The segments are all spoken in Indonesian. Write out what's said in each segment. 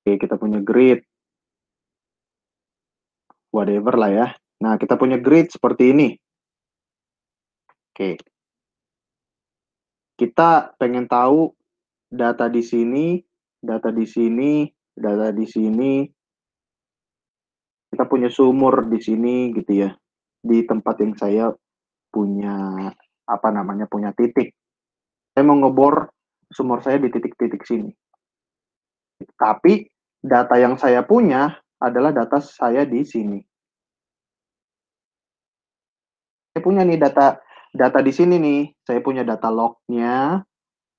Oke kita punya grid. Whatever lah ya. Nah, kita punya grid seperti ini. Oke. Kita pengen tahu data di sini, data di sini, data di sini. Kita punya sumur di sini gitu ya. Di tempat yang saya punya apa namanya punya titik. Saya mau ngebor sumur saya di titik-titik sini. Tapi data yang saya punya adalah data saya di sini. Saya punya nih data data di sini nih. Saya punya data lognya,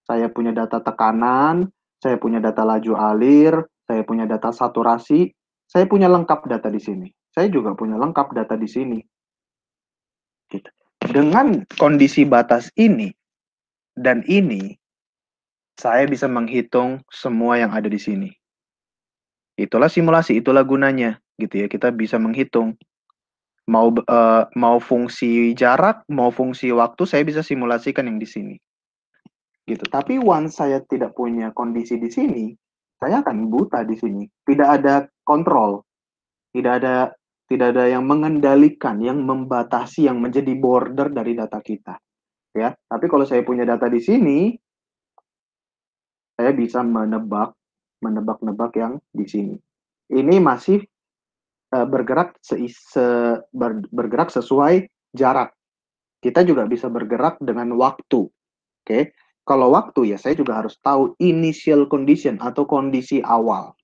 saya punya data tekanan, saya punya data laju alir, saya punya data saturasi, saya punya lengkap data di sini. Saya juga punya lengkap data di sini. Gitu. Dengan kondisi batas ini dan ini, saya bisa menghitung semua yang ada di sini. Itulah simulasi, itulah gunanya, gitu ya. Kita bisa menghitung mau uh, mau fungsi jarak, mau fungsi waktu, saya bisa simulasikan yang di sini, gitu. Tapi once saya tidak punya kondisi di sini, saya akan buta di sini. Tidak ada kontrol, tidak ada tidak ada yang mengendalikan, yang membatasi, yang menjadi border dari data kita, ya. Tapi kalau saya punya data di sini, saya bisa menebak menebak-nebak yang di sini. Ini masih uh, bergerak se, se ber, bergerak sesuai jarak. Kita juga bisa bergerak dengan waktu. Oke. Okay? Kalau waktu ya saya juga harus tahu initial condition atau kondisi awal.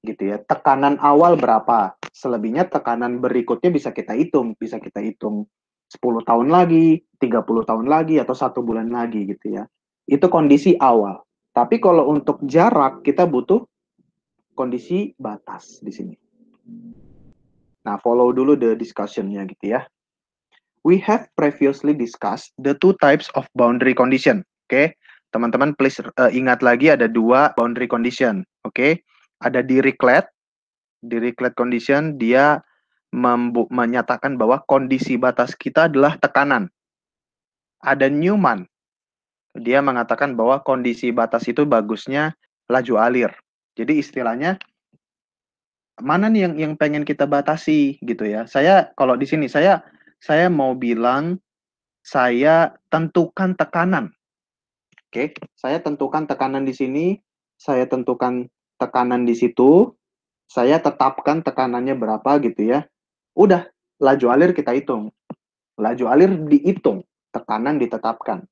Gitu ya. Tekanan awal berapa? Selebihnya tekanan berikutnya bisa kita hitung, bisa kita hitung 10 tahun lagi, 30 tahun lagi atau satu bulan lagi gitu ya. Itu kondisi awal. Tapi kalau untuk jarak kita butuh kondisi batas di sini. Nah, follow dulu the discussionnya, gitu ya. We have previously discussed the two types of boundary condition. Oke, okay? teman-teman please uh, ingat lagi ada dua boundary condition. Oke, okay? ada Dirichlet. Dirichlet condition dia menyatakan bahwa kondisi batas kita adalah tekanan. Ada Newman dia mengatakan bahwa kondisi batas itu bagusnya laju alir. Jadi istilahnya mana nih yang yang pengen kita batasi gitu ya. Saya kalau di sini saya saya mau bilang saya tentukan tekanan. Oke, okay. saya tentukan tekanan di sini, saya tentukan tekanan di situ, saya tetapkan tekanannya berapa gitu ya. Udah, laju alir kita hitung. Laju alir dihitung, tekanan ditetapkan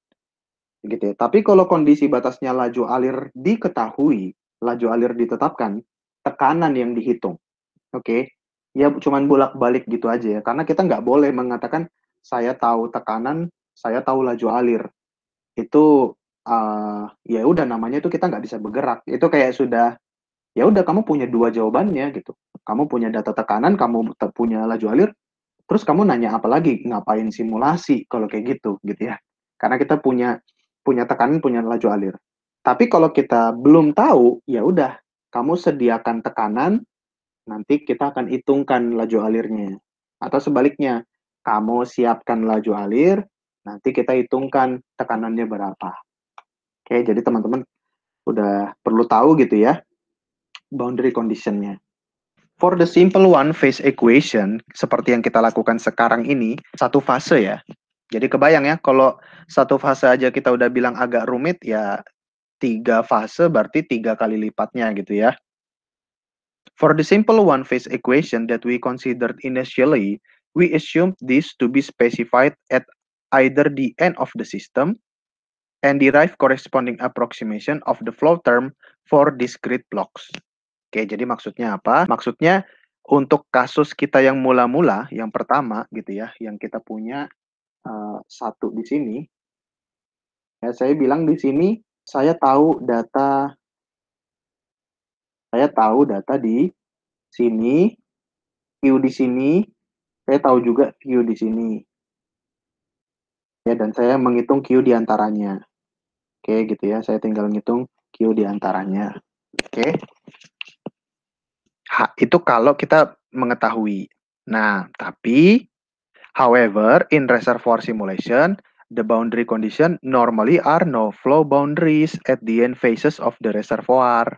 gitu ya. Tapi kalau kondisi batasnya laju alir diketahui, laju alir ditetapkan, tekanan yang dihitung. Oke. Okay? Ya cuman bolak-balik gitu aja ya. Karena kita nggak boleh mengatakan saya tahu tekanan, saya tahu laju alir. Itu uh, ya udah namanya itu kita nggak bisa bergerak. Itu kayak sudah ya udah kamu punya dua jawabannya gitu. Kamu punya data tekanan, kamu punya laju alir, terus kamu nanya apa lagi? Ngapain simulasi kalau kayak gitu gitu ya. Karena kita punya punya tekanan, punya laju alir. Tapi kalau kita belum tahu, ya udah, kamu sediakan tekanan, nanti kita akan hitungkan laju alirnya. Atau sebaliknya, kamu siapkan laju alir, nanti kita hitungkan tekanannya berapa. Oke, jadi teman-teman udah perlu tahu gitu ya boundary conditionnya. For the simple one phase equation, seperti yang kita lakukan sekarang ini, satu fase ya. Jadi kebayang ya kalau satu fase aja kita udah bilang agak rumit ya tiga fase berarti tiga kali lipatnya gitu ya. For the simple one-phase equation that we considered initially, we assumed this to be specified at either the end of the system and derive corresponding approximation of the flow term for discrete blocks. Oke, jadi maksudnya apa? Maksudnya untuk kasus kita yang mula-mula, yang pertama gitu ya, yang kita punya Eh, satu di sini. Ya, saya bilang di sini saya tahu data saya tahu data di sini, Q di sini, saya tahu juga Q di sini. Ya, dan saya menghitung Q di antaranya. Oke, gitu ya. Saya tinggal menghitung Q di antaranya. Oke. ha, itu kalau kita mengetahui. Nah, tapi However, in reservoir simulation, the boundary condition normally are no flow boundaries at the end phases of the reservoir.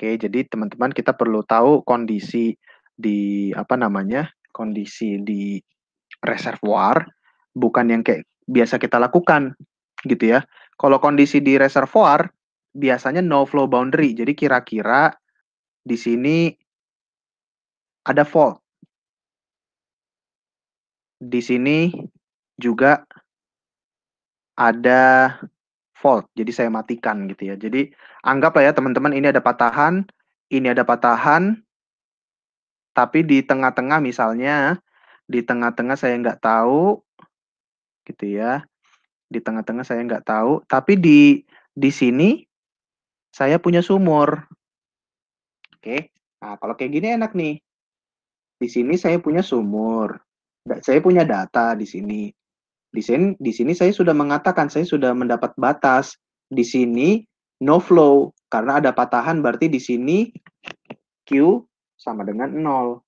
Oke, jadi teman-teman kita perlu tahu kondisi di apa namanya? kondisi di reservoir bukan yang kayak biasa kita lakukan gitu ya. Kalau kondisi di reservoir biasanya no flow boundary. Jadi kira-kira di sini ada fault di sini juga ada fault. Jadi saya matikan gitu ya. Jadi anggaplah ya teman-teman ini ada patahan, ini ada patahan, tapi di tengah-tengah misalnya, di tengah-tengah saya nggak tahu, gitu ya. Di tengah-tengah saya nggak tahu, tapi di di sini saya punya sumur. Oke, nah kalau kayak gini enak nih. Di sini saya punya sumur saya punya data di sini. Di sini, di sini saya sudah mengatakan saya sudah mendapat batas. Di sini no flow karena ada patahan berarti di sini Q sama dengan 0.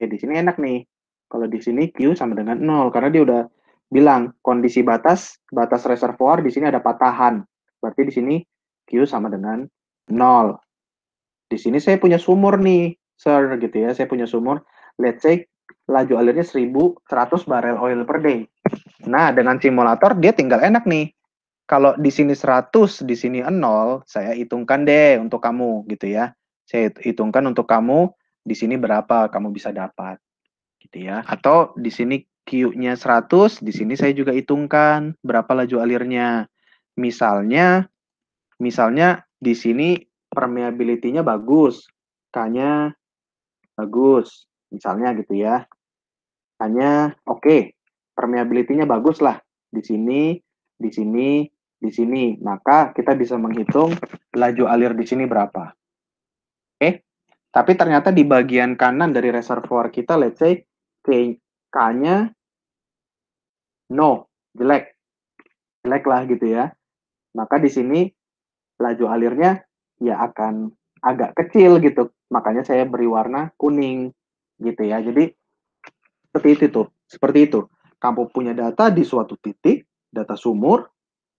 Ya di sini enak nih. Kalau di sini Q sama dengan 0 karena dia udah bilang kondisi batas batas reservoir di sini ada patahan. Berarti di sini Q sama dengan 0. Di sini saya punya sumur nih, sir gitu ya. Saya punya sumur let's say laju alirnya 1100 barel oil per day. Nah, dengan simulator dia tinggal enak nih. Kalau di sini 100, di sini 0, saya hitungkan deh untuk kamu gitu ya. Saya hitungkan untuk kamu di sini berapa kamu bisa dapat. Gitu ya. Atau di sini Q-nya 100, di sini saya juga hitungkan berapa laju alirnya. Misalnya misalnya di sini permeability-nya bagus, K-nya bagus, misalnya gitu ya. Hanya oke, okay, permeability-nya bagus lah di sini, di sini, di sini. Maka kita bisa menghitung laju alir di sini berapa. Oke. Okay? Tapi ternyata di bagian kanan dari reservoir kita let's say K-nya no, jelek. Jelek lah gitu ya. Maka di sini laju alirnya ya akan agak kecil gitu. Makanya saya beri warna kuning gitu ya. Jadi seperti itu tuh, seperti itu. Kamu punya data di suatu titik, data sumur,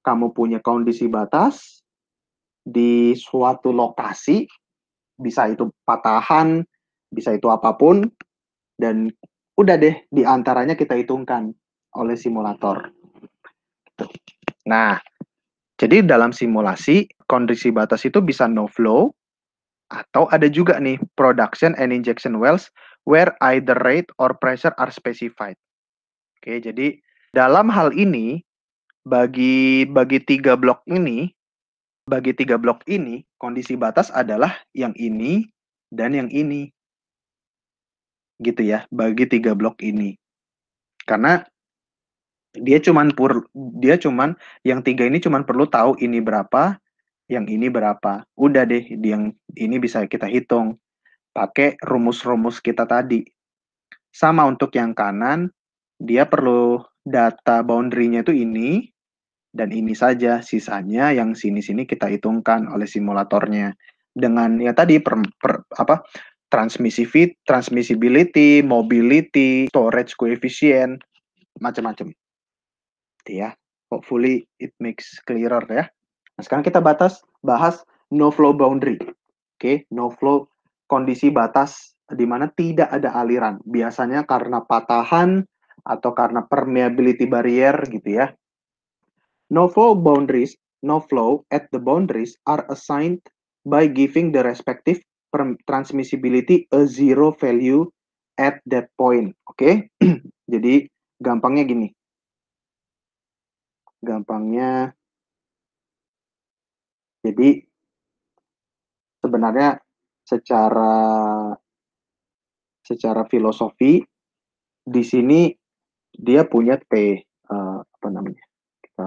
kamu punya kondisi batas di suatu lokasi, bisa itu patahan, bisa itu apapun, dan udah deh di antaranya kita hitungkan oleh simulator. Nah, jadi dalam simulasi kondisi batas itu bisa no flow atau ada juga nih production and injection wells where either rate or pressure are specified. Oke, jadi dalam hal ini bagi bagi tiga blok ini bagi tiga blok ini kondisi batas adalah yang ini dan yang ini. Gitu ya, bagi tiga blok ini. Karena dia cuman pur dia cuman yang tiga ini cuman perlu tahu ini berapa, yang ini berapa. Udah deh, yang ini bisa kita hitung pakai rumus-rumus kita tadi. Sama untuk yang kanan, dia perlu data boundary-nya itu ini, dan ini saja. Sisanya yang sini-sini kita hitungkan oleh simulatornya. Dengan ya tadi, per, per, apa transmissivity, transmissibility, mobility, storage coefficient, macam-macam. Gitu ya, hopefully it makes clearer ya. Nah, sekarang kita batas bahas no flow boundary. Oke, okay, no flow kondisi batas di mana tidak ada aliran, biasanya karena patahan atau karena permeability barrier gitu ya. No flow boundaries, no flow at the boundaries are assigned by giving the respective transmissibility a zero value at that point. Oke, okay? jadi gampangnya gini. Gampangnya, jadi sebenarnya secara secara filosofi di sini dia punya T uh, apa namanya? Kita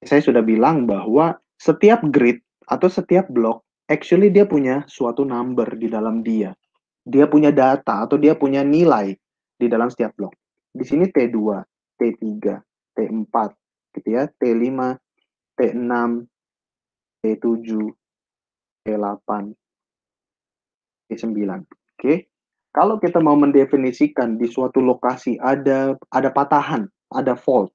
saya sudah bilang bahwa setiap grid atau setiap blok actually dia punya suatu number di dalam dia. Dia punya data atau dia punya nilai di dalam setiap blok. Di sini T2, T3, T4, gitu ya, T5, T6, T7, E8, E9. Oke. Kalau kita mau mendefinisikan di suatu lokasi ada ada patahan, ada fault,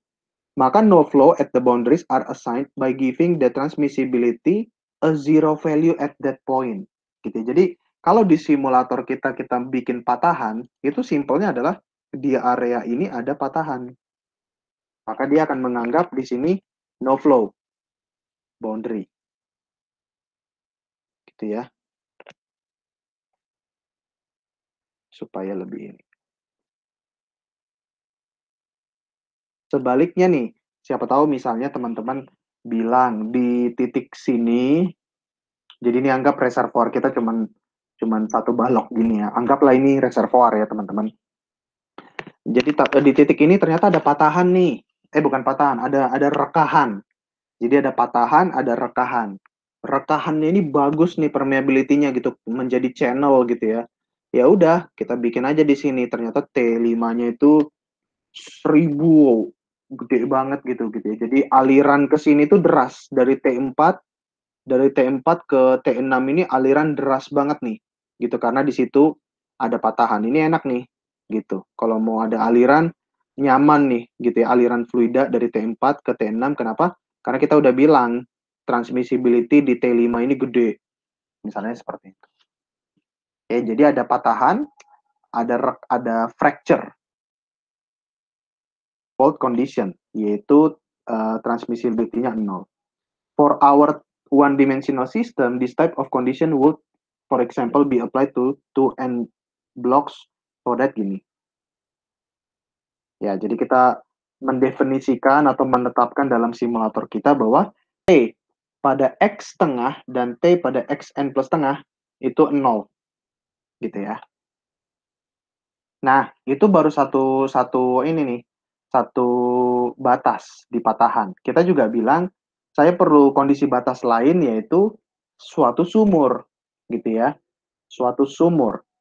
maka no flow at the boundaries are assigned by giving the transmissibility a zero value at that point. Gitu. Jadi kalau di simulator kita kita bikin patahan, itu simpelnya adalah di area ini ada patahan. Maka dia akan menganggap di sini no flow boundary gitu ya. Supaya lebih ini. Sebaliknya nih, siapa tahu misalnya teman-teman bilang di titik sini, jadi ini anggap reservoir kita cuman cuman satu balok gini ya. Anggaplah ini reservoir ya teman-teman. Jadi eh, di titik ini ternyata ada patahan nih. Eh bukan patahan, ada ada rekahan. Jadi ada patahan, ada rekahan retahannya ini bagus nih permeability-nya gitu menjadi channel gitu ya. Ya udah, kita bikin aja di sini. Ternyata T5-nya itu 1000 gede banget gitu gitu ya. Jadi aliran ke sini tuh deras dari T4 dari T4 ke T6 ini aliran deras banget nih gitu karena di situ ada patahan. Ini enak nih gitu. Kalau mau ada aliran nyaman nih gitu ya aliran fluida dari T4 ke T6 kenapa? Karena kita udah bilang transmissibility di T5 ini gede. Misalnya seperti itu. Oke, eh, jadi ada patahan, ada ada fracture. Fault condition yaitu uh, transmissibility-nya nol. For our one dimensional system, this type of condition would for example be applied to two n blocks for that gini. Ya, jadi kita mendefinisikan atau menetapkan dalam simulator kita bahwa T pada X tengah dan T pada Xn plus tengah itu nol, Gitu ya. Nah, itu baru satu, satu ini nih, satu batas di patahan. Kita juga bilang, saya perlu kondisi batas lain yaitu suatu sumur. Gitu ya. Suatu sumur.